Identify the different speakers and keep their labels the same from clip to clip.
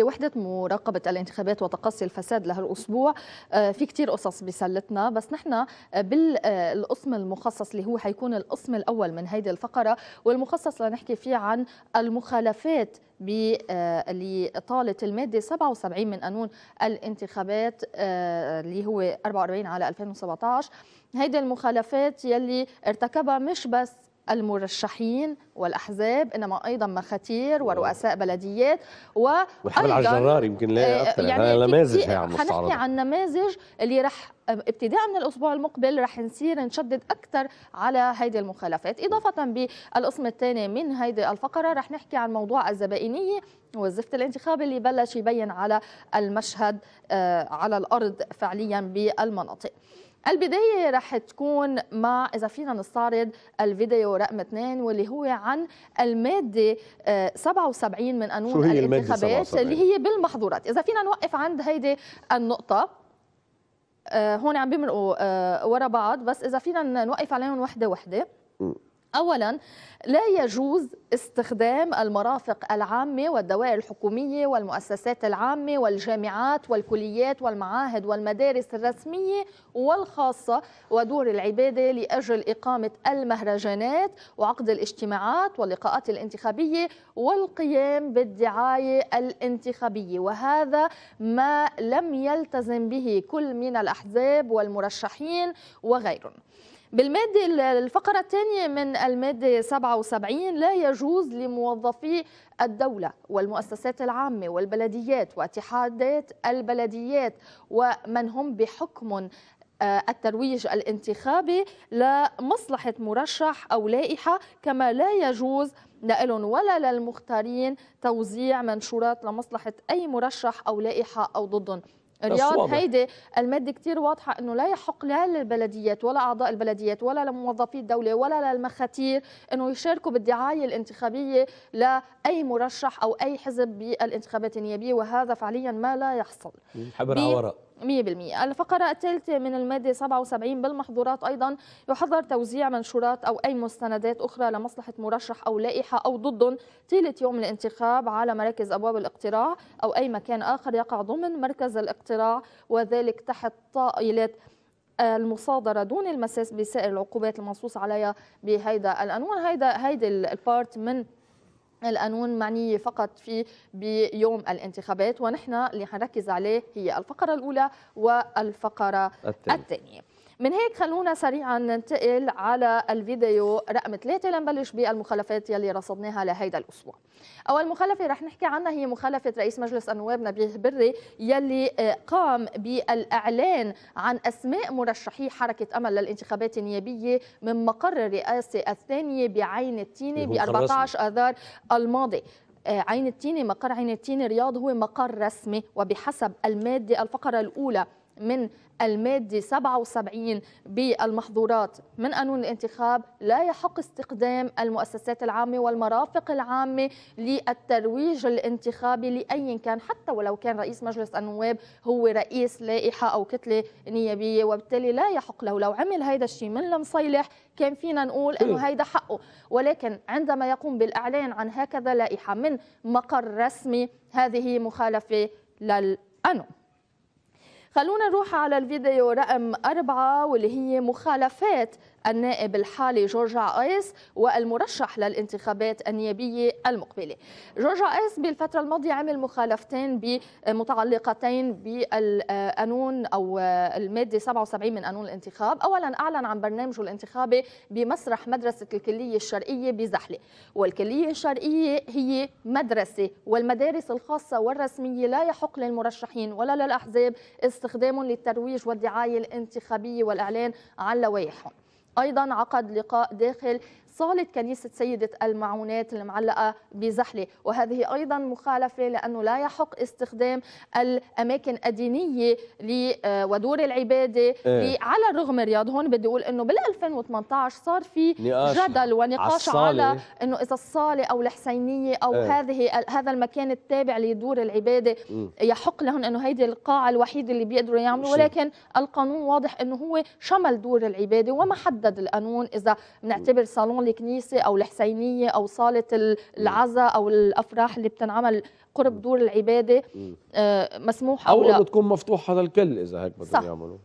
Speaker 1: وحدة مراقبة الانتخابات وتقصي الفساد لهالأسبوع آه، في كتير قصص بسلتنا بس نحن آه، بالقسم المخصص اللي هو حيكون القسم الأول من هيدي الفقرة والمخصص لنحكي فيه عن المخالفات اللي آه، طالت المادة 77 من قانون الانتخابات اللي هو 44 على 2017 هيدي المخالفات يلي ارتكبها مش بس المرشحين والاحزاب انما ايضا مخاتير ورؤساء بلديات على الجرار يمكن لا اكثر آه، يعني نماذج هي عم عن نماذج اللي رح ابتداء من الاسبوع المقبل رح نصير نشدد اكثر على هيدي المخالفات اضافه بالقسم الثاني من هيدي الفقره رح نحكي عن موضوع الزبائنيه والزفت الانتخابي اللي بلش يبين على المشهد آه، على الارض فعليا بالمناطق البداية رح تكون مع إذا فينا نستعرض الفيديو رقم 2 واللي هو عن المادة 77 آه، من قانون الانتخابات اللي هي بالمحظورات إذا فينا نوقف عند هيدي النقطة آه، هون عم بيمرقوا آه، ورا بعض بس إذا فينا نوقف عليهم وحدة وحدة أولا لا يجوز استخدام المرافق العامة والدوائر الحكومية والمؤسسات العامة والجامعات والكليات والمعاهد والمدارس الرسمية والخاصة ودور العبادة لأجل إقامة المهرجانات وعقد الاجتماعات واللقاءات الانتخابية والقيام بالدعاية الانتخابية وهذا ما لم يلتزم به كل من الأحزاب والمرشحين وغيرهم بالمادة الفقرة الثانية من المادة 77 لا يجوز لموظفي الدولة والمؤسسات العامة والبلديات واتحادات البلديات ومن هم بحكم آه، الترويج الانتخابي لمصلحة مرشح أو لائحة كما لا يجوز لهم ولا للمختارين توزيع منشورات لمصلحة أي مرشح أو لائحة أو ضدهم رياض هيدي الماده كثير واضحه انه لا يحق لا للبلديات ولا اعضاء البلديات ولا لموظفي الدوله ولا للمخاتير انه يشاركوا بالدعايه الانتخابيه لاي مرشح او اي حزب بالانتخابات النيابيه وهذا فعليا ما لا يحصل حبر ورق 100% الفقرة الثالثة من المادة 77 بالمحظورات أيضا يحظر توزيع منشورات أو أي مستندات أخرى لمصلحة مرشح أو لائحة أو ضدهم طيلة يوم الانتخاب على مراكز أبواب الاقتراع أو أي مكان آخر يقع ضمن مركز الاقتراع وذلك تحت طائلة المصادرة دون المساس بسائر العقوبات المنصوص عليها بهيدا القانون هيدا هيدي البارت من القانون معنية فقط في بيوم الانتخابات ونحن اللي حنركز عليه هي الفقرة الأولى والفقرة الثانية من هيك خلونا سريعا ننتقل على الفيديو رقم ثلاثة لنبلش بالمخالفات يلي رصدناها لهيدا الاسبوع. اول مخالفه رح نحكي عنها هي مخالفه رئيس مجلس النواب نبيه بري يلي قام بالاعلان عن اسماء مرشحي حركه امل للانتخابات النيابيه من مقر الرئاسه الثانيه بعين التينه ب 14 اذار الماضي. آه، عين التينه مقر عين التينه رياض هو مقر رسمي وبحسب الماده الفقره الاولى من المادة 77 بالمحظورات من قانون الانتخاب لا يحق استخدام المؤسسات العامة والمرافق العامة للترويج الانتخابي لأي كان حتى ولو كان رئيس مجلس النواب هو رئيس لائحة أو كتلة نيابية وبالتالي لا يحق له لو عمل هذا الشيء من المصيلح كان فينا نقول أنه إيه. هيدا حقه ولكن عندما يقوم بالإعلان عن هكذا لائحة من مقر رسمي هذه مخالفة للقانون خلونا نروح على الفيديو رقم أربعة واللي هي مخالفات النائب الحالي جورج ايس والمرشح للانتخابات النيابية المقبلة جورج ايس بالفترة الماضية عمل مخالفتين متعلقتين بالقانون أو المادة 77 من قانون الانتخاب أولا أعلن عن برنامجه الانتخابي بمسرح مدرسة الكلية الشرقية بزحلة والكلية الشرقية هي مدرسة والمدارس الخاصة والرسمية لا يحق للمرشحين ولا للأحزاب استخدامهم للترويج والدعاية الانتخابية والإعلان عن لوائحهم أيضا عقد لقاء داخل صالة كنيسة سيدة المعونات المعلقة بزحلة وهذه أيضا مخالفة لأنه لا يحق استخدام الأماكن الدينية آه، ودور العبادة إيه؟ على الرغم رياض هون بدي أقول أنه بال 2018 صار في جدل ونقاش على, على أنه إذا الصالة أو الحسينية أو إيه؟ هذه هذا المكان التابع لدور العبادة يحق لهم أنه هيدي القاعة الوحيدة اللي بيقدروا يعملوا ولكن القانون واضح أنه هو شمل دور العبادة وما حدد القانون إذا بنعتبر صالون هون الكنيسه او الحسينيه او صاله العزاء او الافراح اللي بتنعمل قرب دور العباده آه، مسموحه او, أو لا. تكون
Speaker 2: مفتوحه للكل اذا هيك بدهم يعملوا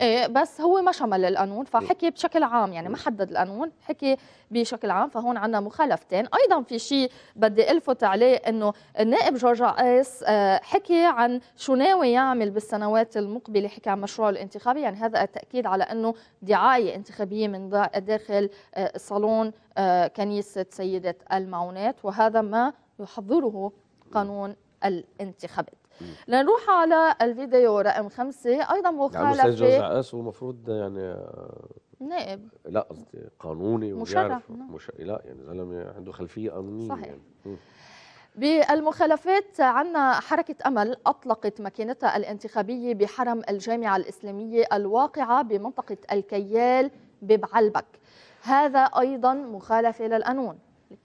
Speaker 1: ايه بس هو ما شمل القانون فحكي بشكل عام يعني ما حدد القانون حكي بشكل عام فهون عندنا مخالفتين ايضا في شيء بدي الفت عليه انه النائب جورج عقاس آه، حكي عن شو ناوي يعمل بالسنوات المقبله حكى عن مشروعه الانتخابي يعني هذا التاكيد على انه دعايه انتخابيه من داخل آه، صالون آه، كنيسه سيده المعونات وهذا ما يحظره قانون الانتخابات لنروح على الفيديو رقم خمسة أيضا مخالفة يعني الأستاذ
Speaker 2: جزء هو المفروض يعني آه، نائب لا قصدي قانوني مشرف نعم. مش... لا يعني زلمة عنده خلفية قانونية صحيح يعني.
Speaker 1: بالمخالفات عنا حركة أمل أطلقت ماكينتها الانتخابية بحرم الجامعة الإسلامية الواقعة بمنطقة الكيال ببعلبك هذا أيضا مخالفة للقانون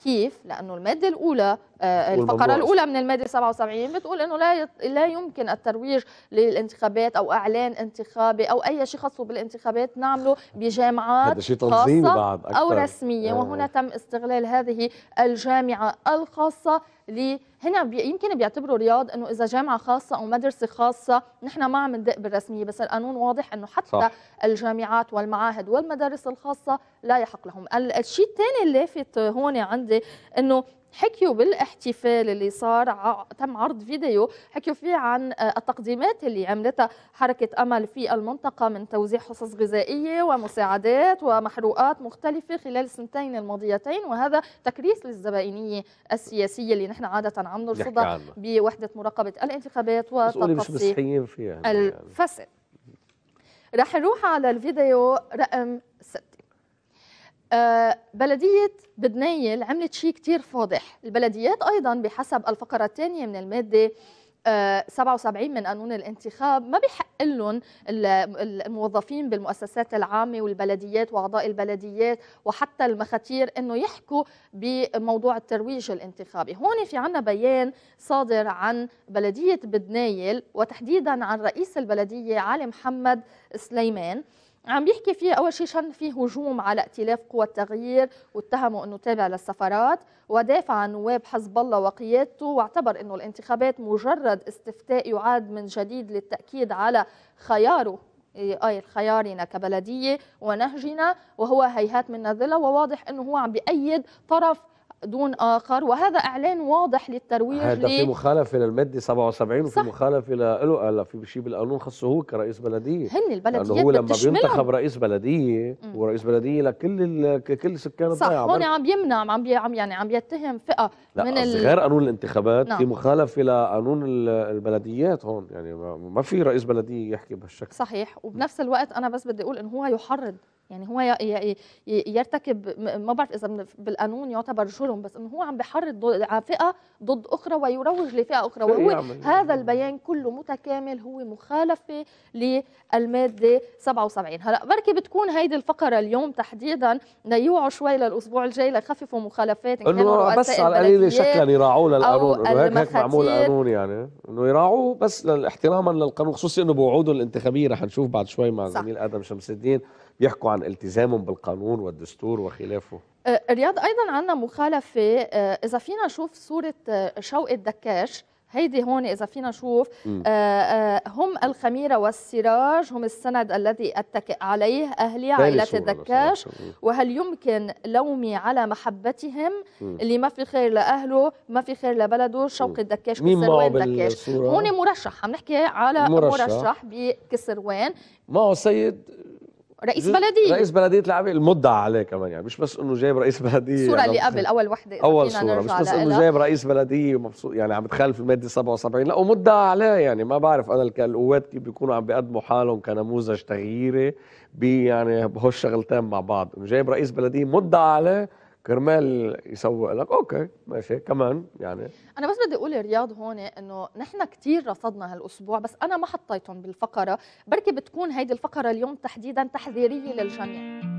Speaker 1: كيف؟ لأنه المادة الأولى آه، الفقرة الأولى من المادة 77 بتقول أنه لا لا يمكن الترويج للانتخابات أو إعلان انتخابي أو أي شيء خاصه بالانتخابات نعمله بجامعات خاصة بعد أكثر. أو رسمية آه. وهنا تم استغلال هذه الجامعة الخاصة اللي هنا بي يمكن بيعتبروا رياض انه اذا جامعه خاصه او مدرسه خاصه نحن ما عم ندق بالرسميه بس القانون واضح انه حتى صح. الجامعات والمعاهد والمدارس الخاصه لا يحق لهم الشيء الثاني اللافت هون عندي انه حكيوا بالاحتفال اللي صار ع... تم عرض فيديو حكيوا فيه عن آه، التقديمات اللي عملتها حركة أمل في المنطقة من توزيع حصص غذائية ومساعدات ومحروقات مختلفة خلال السنتين الماضيتين وهذا تكريس للزبائنية السياسية اللي نحن عادة عم نرصدها بوحدة مراقبة الانتخابات وتقصي يعني. الفساد رح نروح على الفيديو رقم آه، بلدية بدنيل عملت شيء كتير فاضح البلديات أيضا بحسب الفقرة الثانية من المادة 77 آه، من قانون الانتخاب ما بحق لهم الموظفين بالمؤسسات العامة والبلديات وأعضاء البلديات وحتى المخاتير أنه يحكوا بموضوع الترويج الانتخابي هون في عنا بيان صادر عن بلدية بدنايل وتحديدا عن رئيس البلدية علي محمد سليمان عم بيحكي فيه اول شيء شن في هجوم على ائتلاف قوى التغيير واتهموا انه تابع للسفارات ودافع عن نواب حزب الله وقيادته واعتبر انه الانتخابات مجرد استفتاء يعاد من جديد للتاكيد على خياره اي آية خيارنا كبلديه ونهجنا وهو هيهات من ذله وواضح انه هو عم بأيد طرف دون آخر وهذا إعلان واضح للترويج هذا في
Speaker 2: مخالفة للمادة 77 وفي مخالفة له هلا في شيء بالقانون خصه هو كرئيس بلدية هن البلديات لأنه هو لما بينتخب رئيس بلدية ورئيس بلدية لكل كل سكان الضيعة صح هون
Speaker 1: عم يمنع عم بي عم يعني عم يتهم فئة لا من ال... غير
Speaker 2: قانون الانتخابات نعم. في مخالفة لقانون البلديات هون يعني ما في رئيس بلدية يحكي بهالشكل
Speaker 1: صحيح وبنفس الوقت أنا بس بدي أقول إنه هو يحرض يعني هو يرتكب ما بعرف اذا بالقانون يعتبر جرم بس انه هو عم بحرض على فئه ضد اخرى ويروج لفئه اخرى وهو هذا البيان كله متكامل هو مخالفه للماده 77 هلا بركي بتكون هيدي الفقره اليوم تحديدا ليوعوا شوي للاسبوع الجاي ليخففوا مخالفات
Speaker 2: إن كانوا بس على القليله شكلا يراعوه للقانون انه هيك هيك معمول القانون يعني انه يراعوه بس احتراما للقانون خصوصي انه بوعوده الانتخابيه رح نشوف بعد شوي مع زميل ادم شمس الدين بيحكوا عن التزامهم بالقانون والدستور وخلافه
Speaker 1: أه، رياض ايضا عندنا مخالفه أه، اذا فينا نشوف صوره أه، شوقي الدكاش هيدي هون اذا فينا نشوف هم الخميره والسراج هم السند الذي اتكئ عليه اهلي عائله الدكاش وهل يمكن لومي على محبتهم مم. اللي ما في خير لاهله ما في خير لبلده شوقي الدكاش كسروان دكاش هون مرشح عم نحكي على مرشح, مرشح بكسروان
Speaker 2: معه سيد
Speaker 1: رئيس بلديه رئيس
Speaker 2: بلديه العبيد المدعى عليه كمان يعني مش بس انه جايب رئيس بلديه الصوره اللي يعني قبل اول
Speaker 1: وحده اول صوره مش بس انه جايب
Speaker 2: رئيس بلديه ومبسوط يعني عم تخالف الماده 77 لا ومدعى عليه يعني ما بعرف انا القوات كيف بيكونوا عم بيقدموا حالهم كنموذج تغييري بي يعني بهالشغلتين مع بعض انه جايب رئيس بلديه مدعى عليه كرمال يسوق لك اوكي ماشي كمان يعني
Speaker 1: انا بس بدي اقول رياض هون انه نحن كثير رصدنا هالاسبوع بس انا ما حطيتهم بالفقره بركي بتكون هيدي الفقره اليوم تحديدا تحذيريه للجميع